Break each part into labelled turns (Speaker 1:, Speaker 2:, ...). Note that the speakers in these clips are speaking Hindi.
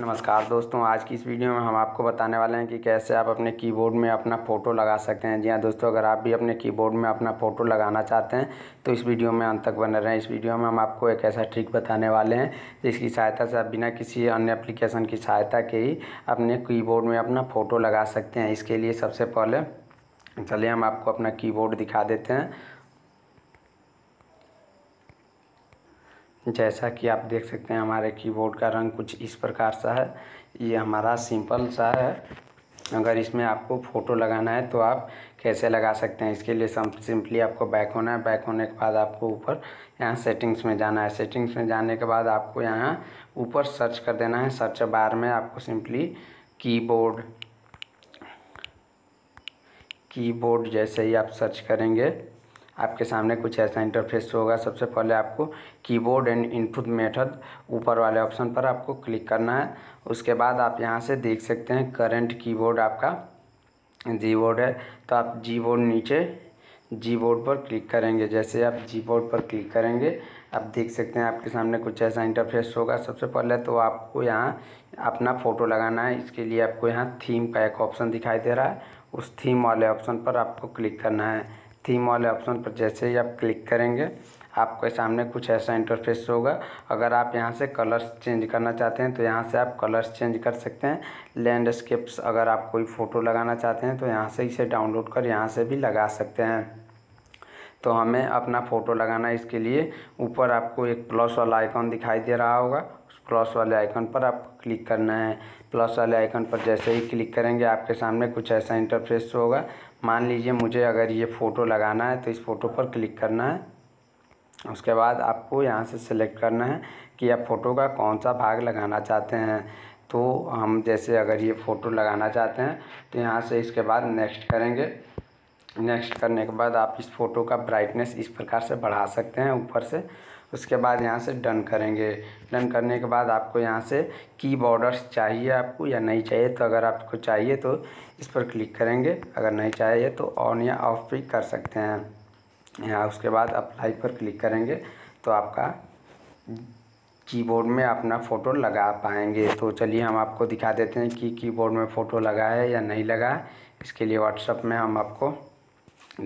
Speaker 1: नमस्कार दोस्तों आज की इस वीडियो में हम आपको बताने वाले हैं कि कैसे आप अपने कीबोर्ड में अपना फ़ोटो लगा सकते हैं जी हाँ दोस्तों अगर आप भी अपने कीबोर्ड में अपना फ़ोटो लगाना चाहते हैं तो इस वीडियो में अंत तक बने रहें इस वीडियो में हम आपको एक ऐसा ट्रिक बताने वाले हैं जिसकी सहायता से आप बिना किसी अन्य एप्लीकेशन की सहायता के ही अपने कीबोर्ड में अपना फ़ोटो लगा सकते हैं इसके लिए सबसे पहले चलिए हम आपको अपना कीबोर्ड दिखा देते हैं जैसा कि आप देख सकते हैं हमारे कीबोर्ड का रंग कुछ इस प्रकार सा है ये हमारा सिंपल सा है अगर इसमें आपको फ़ोटो लगाना है तो आप कैसे लगा सकते हैं इसके लिए सिंपली आपको बैक होना है बैक होने के बाद आपको ऊपर यहाँ सेटिंग्स में जाना है सेटिंग्स में जाने के बाद आपको यहाँ ऊपर सर्च कर देना है सर्च बार में आपको सिंपली कीबोर्ड कीबोर्ड जैसे ही आप सर्च करेंगे आपके सामने कुछ ऐसा इंटरफेस होगा सबसे पहले आपको कीबोर्ड एंड इनपुट मेथड ऊपर वाले ऑप्शन पर आपको क्लिक करना है उसके बाद आप यहाँ से देख सकते हैं करंट कीबोर्ड आपका जी बोर्ड है तो आप जी बोर्ड नीचे जी बोर्ड पर क्लिक करेंगे जैसे आप जी बोर्ड पर क्लिक करेंगे आप देख सकते हैं आपके सामने कुछ ऐसा इंटरफेस होगा सबसे पहले तो आपको यहाँ अपना फ़ोटो लगाना है इसके लिए आपको यहाँ थीम का एक ऑप्शन दिखाई दे रहा है उस थीम वाले ऑप्शन पर आपको क्लिक करना है थीम वाले ऑप्शन पर जैसे ही आप क्लिक करेंगे आपके सामने कुछ ऐसा इंटरफेस होगा अगर आप यहाँ से कलर्स चेंज करना चाहते हैं तो यहाँ से आप कलर्स चेंज कर सकते हैं लैंडस्केप्स अगर आप कोई फ़ोटो लगाना चाहते हैं तो यहाँ से इसे डाउनलोड कर यहाँ से भी लगा सकते हैं तो हमें अपना फ़ोटो लगाना है इसके लिए ऊपर आपको एक प्लस वाला आइकॉन दिखाई दे रहा होगा उस प्लस वाले आइकॉन पर आप क्लिक करना है प्लस वाले आइकन पर जैसे ही क्लिक करेंगे आपके सामने कुछ ऐसा इंटरफेस होगा मान लीजिए मुझे अगर ये फ़ोटो लगाना है तो इस फ़ोटो पर क्लिक करना है उसके बाद आपको यहाँ से सिलेक्ट करना है कि आप फ़ोटो का कौन सा भाग लगाना चाहते हैं तो हम जैसे अगर ये फ़ोटो लगाना चाहते हैं तो यहाँ से इसके बाद नेक्स्ट करेंगे नेक्स्ट करने के बाद आप इस फ़ोटो का ब्राइटनेस इस प्रकार से बढ़ा सकते हैं ऊपर से उसके बाद यहाँ से डन करेंगे डन करने के बाद आपको यहाँ से की बॉर्डर्स चाहिए आपको या नहीं चाहिए तो अगर आपको चाहिए तो इस पर क्लिक करेंगे अगर नहीं चाहिए तो ऑन या ऑफ भी कर सकते हैं यहाँ उसके बाद अप्लाई पर क्लिक करेंगे तो आपका कीबोर्ड में अपना फ़ोटो लगा पाएंगे तो चलिए हम आपको दिखा देते हैं कि कीबोर्ड में फ़ोटो लगा है या नहीं लगा है इसके लिए व्हाट्सअप में हम आपको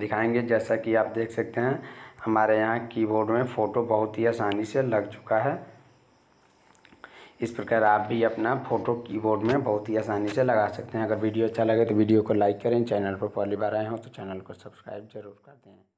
Speaker 1: दिखाएंगे जैसा कि आप देख सकते हैं हमारे यहाँ कीबोर्ड में फ़ोटो बहुत ही आसानी से लग चुका है इस प्रकार आप भी अपना फ़ोटो कीबोर्ड में बहुत ही आसानी से लगा सकते हैं अगर वीडियो अच्छा लगे तो वीडियो को लाइक करें चैनल पर पहली बार आए हों तो चैनल को सब्सक्राइब जरूर कर दें